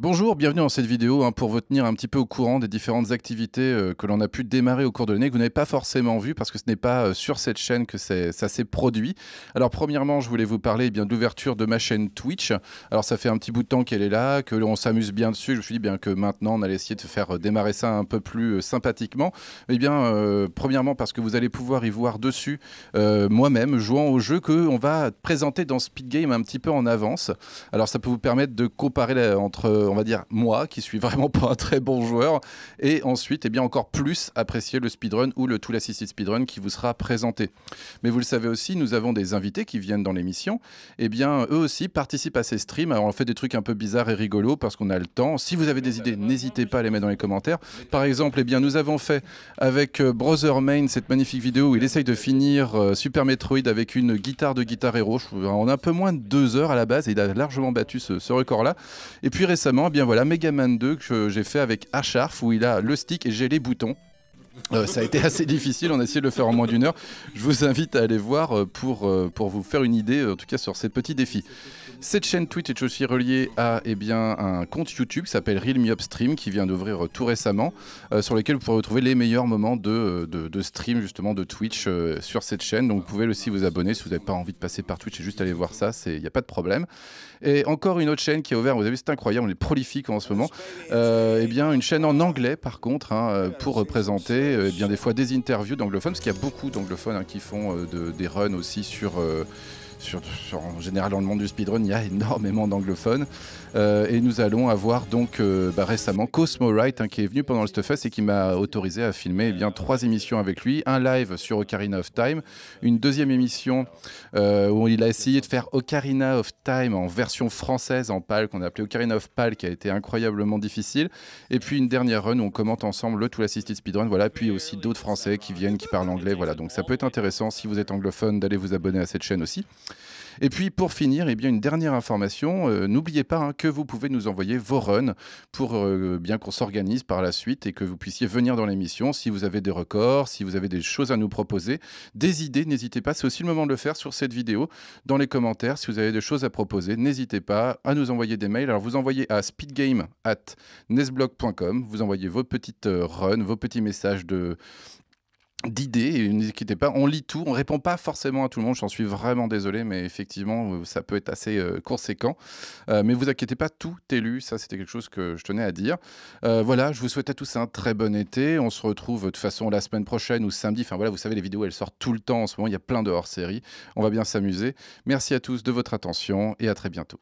Bonjour, bienvenue dans cette vidéo hein, pour vous tenir un petit peu au courant des différentes activités euh, que l'on a pu démarrer au cours de l'année, que vous n'avez pas forcément vu parce que ce n'est pas euh, sur cette chaîne que ça s'est produit. Alors premièrement, je voulais vous parler eh bien de l'ouverture de ma chaîne Twitch. Alors ça fait un petit bout de temps qu'elle est là, que l'on s'amuse bien dessus. Je me suis dit eh bien que maintenant on allait essayer de faire euh, démarrer ça un peu plus sympathiquement. Eh bien, premièrement parce que vous allez pouvoir y voir dessus moi-même jouant au jeu que on va présenter dans Speed Game un petit peu en avance. Alors ça peut vous permettre de comparer entre on va dire, moi, qui suis vraiment pas un très bon joueur, et ensuite, et eh bien, encore plus apprécier le speedrun ou le Tool Assisted Speedrun qui vous sera présenté. Mais vous le savez aussi, nous avons des invités qui viennent dans l'émission, et eh bien, eux aussi participent à ces streams. Alors, on fait des trucs un peu bizarres et rigolos parce qu'on a le temps. Si vous avez des idées, n'hésitez pas à les mettre dans les commentaires. Par exemple, et eh bien, nous avons fait avec euh, Brother Main cette magnifique vidéo où il essaye de finir euh, Super Metroid avec une guitare de guitare Guitar Hero. En un peu moins de deux heures à la base, et il a largement battu ce record-là. Et puis récemment, eh bien voilà, Mega Man 2 que j'ai fait avec Acharf où il a le stick et j'ai les boutons. Euh, ça a été assez difficile, on a essayé de le faire en moins d'une heure. Je vous invite à aller voir euh, pour, euh, pour vous faire une idée, en tout cas sur ces petits défis. Cette chaîne Twitch est aussi reliée à eh bien, un compte YouTube qui s'appelle Real Upstream qui vient d'ouvrir euh, tout récemment, euh, sur lequel vous pourrez retrouver les meilleurs moments de, euh, stream justement de Twitch sur cette chaîne. Donc vous pouvez aussi vous abonner si vous n'avez pas envie de passer par Twitch et juste aller voir ça, il n'y a pas de problème. Et encore une autre chaîne qui est ouverte, vous avez vu c'est incroyable, on est prolifique en ce moment. Eh bien une chaîne en anglais par contre hein, pour présenter eh bien des fois des interviews d'anglophones parce qu'il y a beaucoup d'anglophones hein, qui font des runs aussi sur en général dans le monde du speedrun, il y a énormément d'anglophones. Euh, et nous allons avoir donc euh, bah, récemment Cosmo Wright hein, qui est venu pendant le Stuffest et qui m'a autorisé à filmer eh bien trois émissions avec lui, un live sur Ocarina of Time, une deuxième émission euh, où il a essayé de faire Ocarina of Time en version française en PAL qu'on a appelé Ocarina of PAL qui a été incroyablement difficile, et puis une dernière run où on commente ensemble le tout Assisted speedrun, voilà, puis aussi d'autres Français qui viennent, qui parlent anglais, voilà, donc ça peut être intéressant si vous êtes anglophone d'aller vous abonner à cette chaîne aussi. Et puis pour finir, eh bien, une dernière information, euh, n'oubliez pas hein, que vous pouvez nous envoyer vos runs pour euh, bien qu'on s'organise par la suite et que vous puissiez venir dans l'émission si vous avez des records, si vous avez des choses à nous proposer, des idées, n'hésitez pas, c'est aussi le moment de le faire sur cette vidéo, dans les commentaires, si vous avez des choses à proposer, n'hésitez pas à nous envoyer des mails. Alors vous envoyez à speedgame at vous envoyez vos petites euh, runs, vos petits messages de d'idées, pas. On lit tout, on répond pas forcément à tout le monde. J'en suis vraiment désolé, mais effectivement, euh, ça peut être assez euh, conséquent. Euh, mais vous inquiétez pas, tout est lu. Ça, c'était quelque chose que je tenais à dire. voilà, je vous souhaite à tous un très bon été. On se retrouve de toute façon la semaine prochaine ou samedi. Enfin voilà, vous savez, les vidéos, elles sortent tout le temps en ce moment. Il y a plein de hors-séries. On va bien s'amuser. Merci à tous de votre attention et à très bientôt.